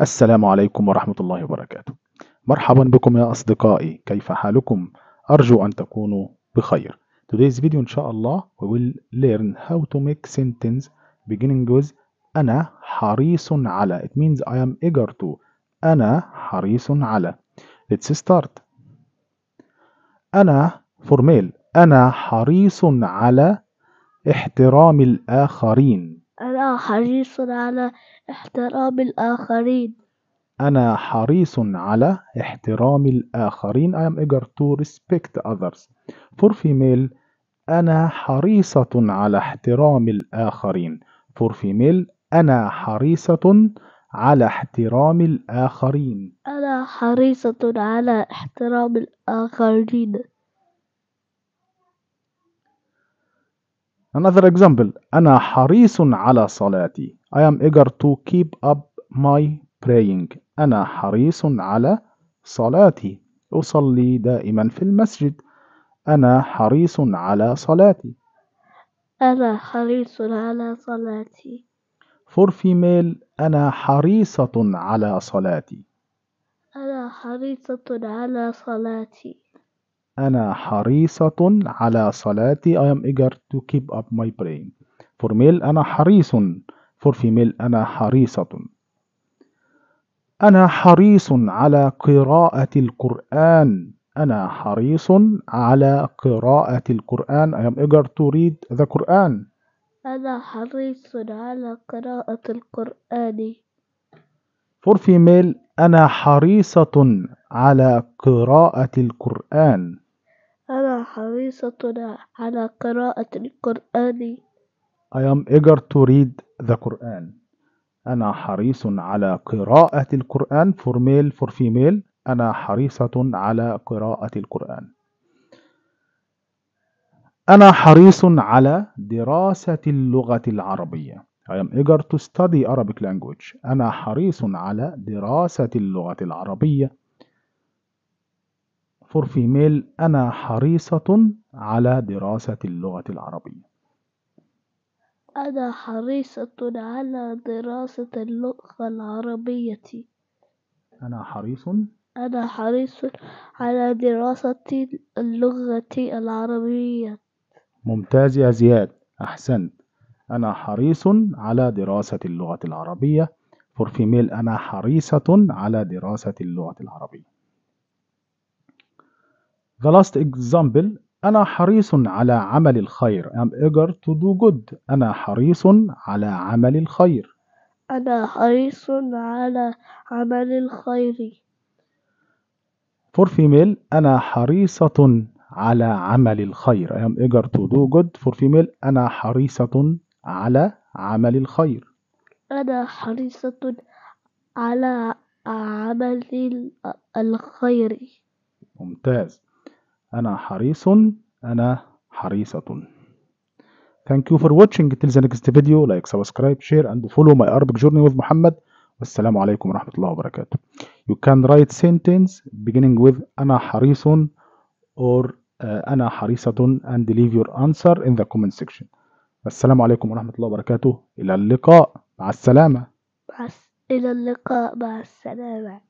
السلام عليكم ورحمة الله وبركاته مرحبا بكم يا أصدقائي كيف حالكم؟ أرجو أن تكونوا بخير Today's video إن شاء الله we will learn how to make sentence beginning with أنا حريص على It means I am eager to أنا حريص على Let's start أنا فورميل أنا حريص على احترام الآخرين حريص على احترام الآخرين. أنا حريص على احترام الآخرين. I am eager to respect others. For female أنا حريصة على احترام الآخرين. For female أنا حريصة على احترام الآخرين. أنا حريصة على احترام الآخرين. Another example أنا حريص على صلاتي I am eager to keep up my praying أنا حريص على صلاتي أصلي دائما في المسجد أنا حريص على صلاتي أنا حريص على صلاتي For female أنا حريصة على صلاتي أنا حريصة على صلاتي أنا حريصة على صلاتي I am eager to keep up my praying for male أنا حريص for female أنا حريصة أنا حريص على قراءة القرآن أنا حريص على قراءة القرآن I am eager to read the Quran أنا حريص على قراءة القرآن for female أنا حريصة على قراءة القرآن حريصة على قراءة القرآن. I am eager to read the Quran. أنا حريص على قراءة القرآن for male for female. أنا حريصة على قراءة القرآن. أنا حريص على دراسة اللغة العربية. I am eager to study Arabic language. أنا حريص على دراسة اللغة العربية. فور فيميل أنا حريصة على دراسة اللغة العربية أنا حريصة على دراسة اللغة العربية أنا حريص أنا حريص على دراسة اللغة العربية ممتاز يا زياد أحسنت أنا حريص على دراسة اللغة العربية فور فيميل أنا حريصة على دراسة اللغة العربية The last example أنا حريص على عمل الخير. I'm eager to do good. أنا حريص على عمل الخير. أنا حريص على عمل الخير. For female أنا حريصة على عمل الخير. I'm eager to do good. For female أنا حريصة على عمل الخير. أنا حريصة على عمل الخير. ممتاز. أنا حريص أنا حريصة Thank you for watching till the next video like subscribe share and follow my Arabic journey with Muhammad والسلام عليكم ورحمة الله وبركاته You can write sentence beginning with أنا حريص or أنا حريصة and leave your answer in the comment section السلام عليكم ورحمة الله وبركاته إلى اللقاء مع السلامة إلى اللقاء مع السلامة